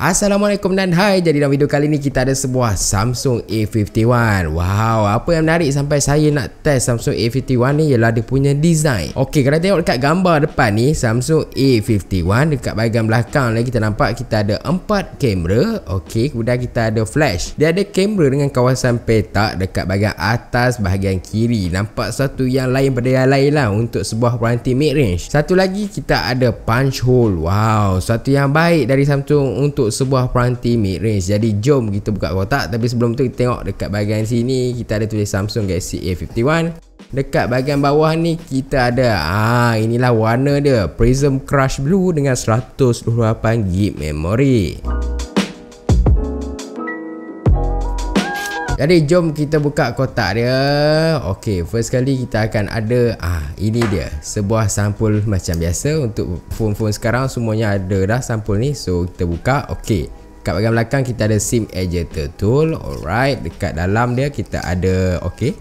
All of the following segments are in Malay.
Assalamualaikum dan hai Jadi dalam video kali ni kita ada sebuah Samsung A51 Wow apa yang menarik sampai saya nak test Samsung A51 ni Ialah dia punya design Ok kalau tengok dekat gambar depan ni Samsung A51 Dekat bahagian belakang ni kita nampak kita ada 4 kamera Ok kemudian kita ada flash Dia ada kamera dengan kawasan petak Dekat bahagian atas bahagian kiri Nampak satu yang lain pada yang lain lah Untuk sebuah peranti mid range Satu lagi kita ada punch hole Wow satu yang baik dari Samsung untuk sebuah peranti mid-range Jadi jom kita buka kotak Tapi sebelum tu kita tengok dekat bahagian sini Kita ada tulis Samsung Galaxy A51 Dekat bahagian bawah ni kita ada ah Inilah warna dia Prism Crush Blue dengan 128GB memory Jadi jom kita buka kotak dia. Okey, first kali kita akan ada ah ini dia. Sebuah sampul macam biasa untuk phone-phone sekarang semuanya ada dah sampul ni. So kita buka. Okey. Kat bahagian belakang kita ada SIM ejector tool. Alright, dekat dalam dia kita ada okey.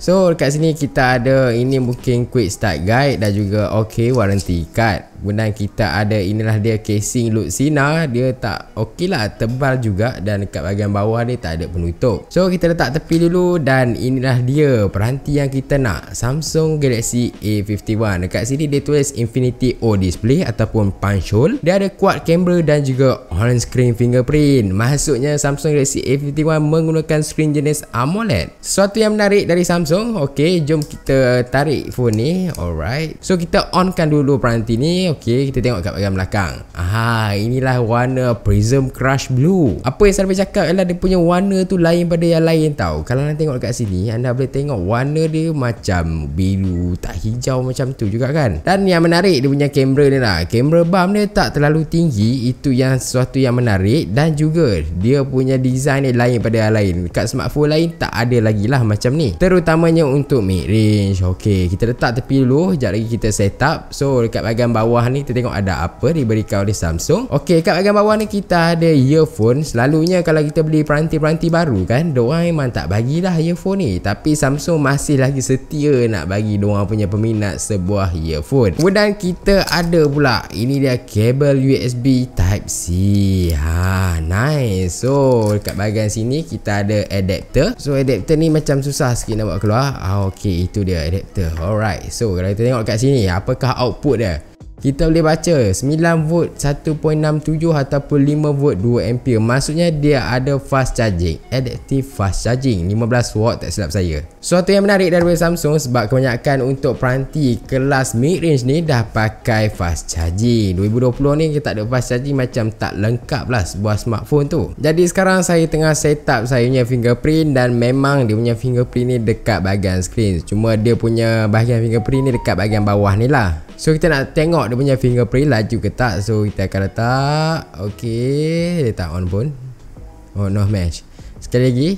So dekat sini kita ada ini mungkin quick start guide dan juga OK warranty card. Kemudian kita ada inilah dia casing Luxina dia tak OK lah tebal juga dan dekat bahagian bawah ni tak ada penutup. So kita letak tepi dulu dan inilah dia peranti yang kita nak Samsung Galaxy A51. Dekat sini dia tulis Infinity O display ataupun punch hole. Dia ada quad camera dan juga on screen fingerprint. Maksudnya Samsung Galaxy A51 menggunakan screen jenis AMOLED. Sesuatu yang menarik dari Samsung So okay jom kita tarik phone ni Alright So kita onkan dulu peranti ni Okay kita tengok kat bagian belakang Aha inilah warna Prism Crush Blue Apa yang Sarabi cakap ialah dia punya warna tu lain pada yang lain tau Kalau anda tengok kat sini anda boleh tengok warna dia macam biru tak hijau macam tu juga kan Dan yang menarik dia punya kamera ni lah Kamera bump dia tak terlalu tinggi Itu yang sesuatu yang menarik Dan juga dia punya design ni lain pada yang lain Kat smartphone lain tak ada lagi lah macam ni Terutama utamanya untuk mid range Okey, kita letak tepi dulu Sekejap lagi kita set up So, dekat bahagian bawah ni Kita tengok ada apa diberikan oleh Samsung Okey, dekat bahagian bawah ni Kita ada earphone Selalunya kalau kita beli peranti-peranti baru kan Diorang memang tak bagilah earphone ni Tapi Samsung masih lagi setia Nak bagi diorang punya peminat sebuah earphone Kemudian kita ada pula Ini dia kabel USB Type-C Ha, nice So, dekat bahagian sini Kita ada adapter So, adapter ni macam susah sikit nak buat keluar ah, Okay itu dia adapter Alright So kalau kita tengok kat sini Apakah output dia kita boleh baca 9 volt 1.67 ataupun 5 volt 2 ampere maksudnya dia ada fast charging adaptive fast charging 15 watt tak silap saya suatu yang menarik daripada Samsung sebab kebanyakan untuk peranti kelas mid range ni dah pakai fast charging 2020 ni kita tak ada fast charging macam tak lengkap lah sebuah smartphone tu jadi sekarang saya tengah set up saya punya fingerprint dan memang dia punya fingerprint ni dekat bahagian screen cuma dia punya bahagian fingerprint ni dekat bahagian bawah ni lah So kita nak tengok dia punya fingerprint laju ke tak So kita akan letak Okay Dia on pun Oh no match Sekali lagi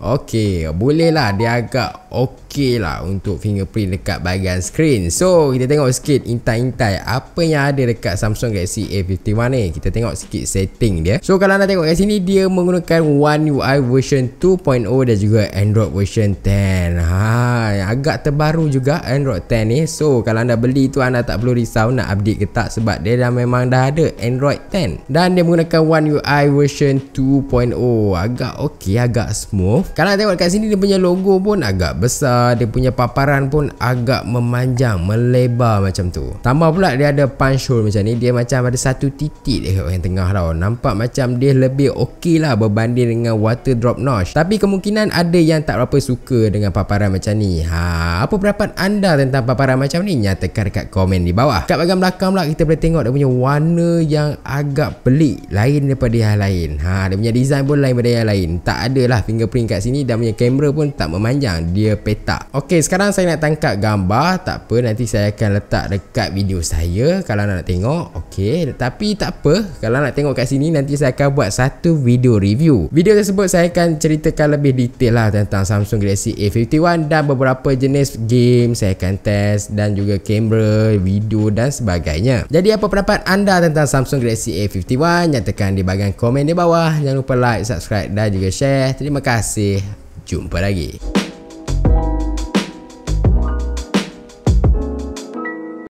Okay Boleh lah dia agak okey lah untuk fingerprint dekat bahagian screen So kita tengok sikit intai-intai apa yang ada dekat Samsung Galaxy A51 ni Kita tengok sikit setting dia So kalau anda tengok kat sini dia menggunakan One UI version 2.0 dan juga Android version 10 Haa agak terbaru juga Android 10 ni So kalau anda beli tu anda tak perlu risau nak update ke tak Sebab dia dah memang dah ada Android 10 Dan dia menggunakan One UI version 2.0 Agak okey agak smooth Kalau anda tengok kat sini dia punya logo pun agak besar dia punya paparan pun agak memanjang melebar macam tu tambah pula dia ada punch hole macam ni dia macam ada satu titik dekat bahagian tengah tau nampak macam dia lebih ok lah berbanding dengan water drop notch tapi kemungkinan ada yang tak berapa suka dengan paparan macam ni ha, apa pendapat anda tentang paparan macam ni nyatakan dekat komen di bawah kat bahagian belakang pula kita boleh tengok dia punya warna yang agak pelik lain daripada yang lain ha, dia punya design pun lain daripada yang lain tak adalah fingerprint kat sini dan punya kamera pun tak memanjang dia petak ok sekarang saya nak tangkap gambar tak apa nanti saya akan letak dekat video saya kalau nak tengok ok tapi tak apa kalau nak tengok kat sini nanti saya akan buat satu video review video tersebut saya akan ceritakan lebih detail lah tentang Samsung Galaxy A51 dan beberapa jenis game saya akan test dan juga kamera video dan sebagainya jadi apa pendapat anda tentang Samsung Galaxy A51 nyatakan di bahagian komen di bawah jangan lupa like subscribe dan juga share terima kasih jumpa lagi